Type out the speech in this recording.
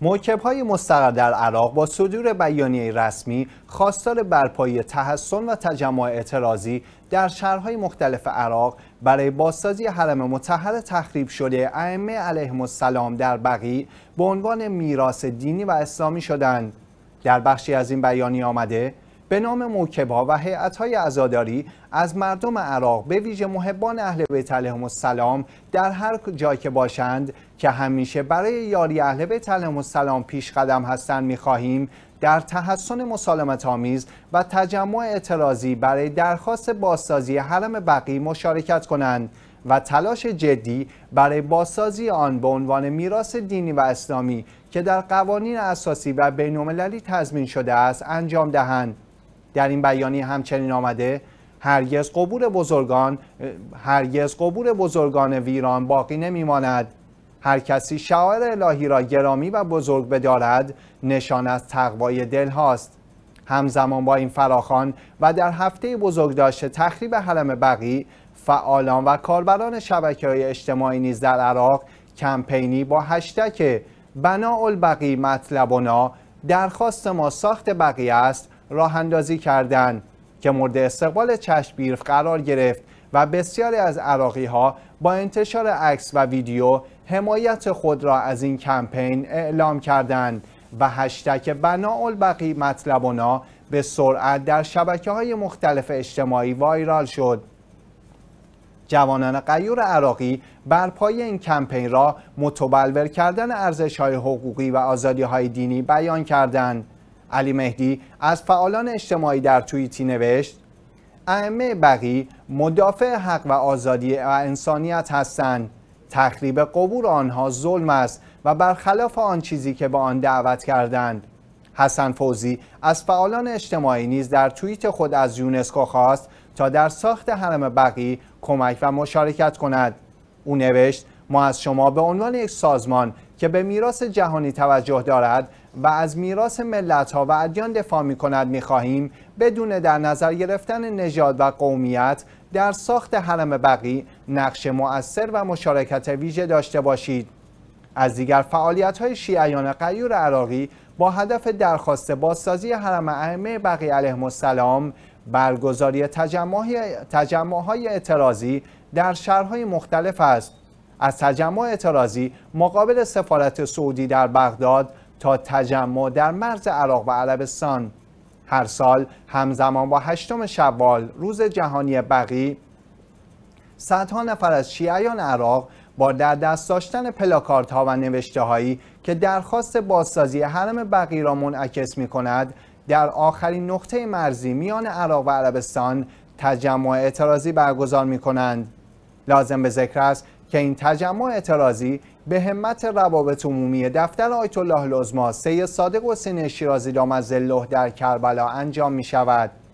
موکب های مستقر در عراق با صدور بیانیه رسمی خواستار برپایی تحسن و تجمع اعتراضی در شهرهای مختلف عراق برای بازسازی حرم متحر تخریب شده ائمه علیهم السلام در بقی به عنوان میراث دینی و اسلامی شدند در بخشی از این بیانیه آمده به نام موکبها و هیئت‌های عزاداری از مردم عراق به ویژه محبان اهل بیت علیهم السلام در هر جای که باشند که همیشه برای یاری اهل بیت علیهم السلام پیش قدم هستند میخواهیم در تحسن مسالمت آمیز و تجمع اعتراضی برای درخواست بازسازی حرم بقی مشارکت کنند و تلاش جدی برای بازسازی آن به عنوان میراث دینی و اسلامی که در قوانین اساسی و بین‌المللی تضمین شده است انجام دهند در این بیانیه همچنین آمده هرگز قبور بزرگان هرگز قبور بزرگان ویران باقی نمیماند هر کسی شعار الهی را گرامی و بزرگ بدارد نشان از تقوای دل هاست همزمان با این فراخان و در هفته بزرگداشت تخریب حرم بقی فعالان و کاربران شبکه های اجتماعی نیز در عراق کمپینی با هشتک بنا البقی مطلبنا درخواست ما ساخت بقی است راه اندازی کردند که مورد استقبال چشمگیر قرار گرفت و بسیاری از عراقی ها با انتشار عکس و ویدیو حمایت خود را از این کمپین اعلام کردند و هشتک بنا بقی مطلبونا به سرعت در شبکه های مختلف اجتماعی وایرال شد جوانان قیور عراقی بر پای این کمپین را متبلور کردن ارزش های حقوقی و آزادی های دینی بیان کردند علی مهدی از فعالان اجتماعی در توییتی نوشت ائمه بقی مدافع حق و آزادی و انسانیت هستند تخریب قبور آنها ظلم است و برخلاف آن چیزی که به آن دعوت کردند حسن فوزی از فعالان اجتماعی نیز در توییت خود از یونسکو خواست تا در ساخت حرم بقی کمک و مشارکت کند او نوشت ما از شما به عنوان یک سازمان که به میراث جهانی توجه دارد و از میراث ملت ها و ادیان دفاع می کند می خواهیم بدون در نظر گرفتن نژاد و قومیت در ساخت حرم بقی نقش مؤثر و مشارکت ویژه داشته باشید از دیگر فعالیت های شیعیان قیور عراقی با هدف درخواست بازسازی حرم ائمه بقی علیه السلام برگزاری تجمع های اعتراضی در شهرهای مختلف است از تجمع اعتراضی مقابل سفارت سعودی در بغداد تا تجمع در مرز عراق و عربستان هر سال همزمان با هشتم شوال روز جهانی بقی صدها نفر از شیعیان عراق با در دست داشتن پلاکارت ها و نوشته هایی که درخواست بازسازی حرم بقی را منعکس می کند در آخرین نقطه مرزی میان عراق و عربستان تجمع اعتراضی برگزار می کنند. لازم به ذکر است که این تجمع اعتراضی به همت روابط عمومی دفتر آیت الله لزما سید صادق حسین شیرازی دامزله در کربلا انجام می شود.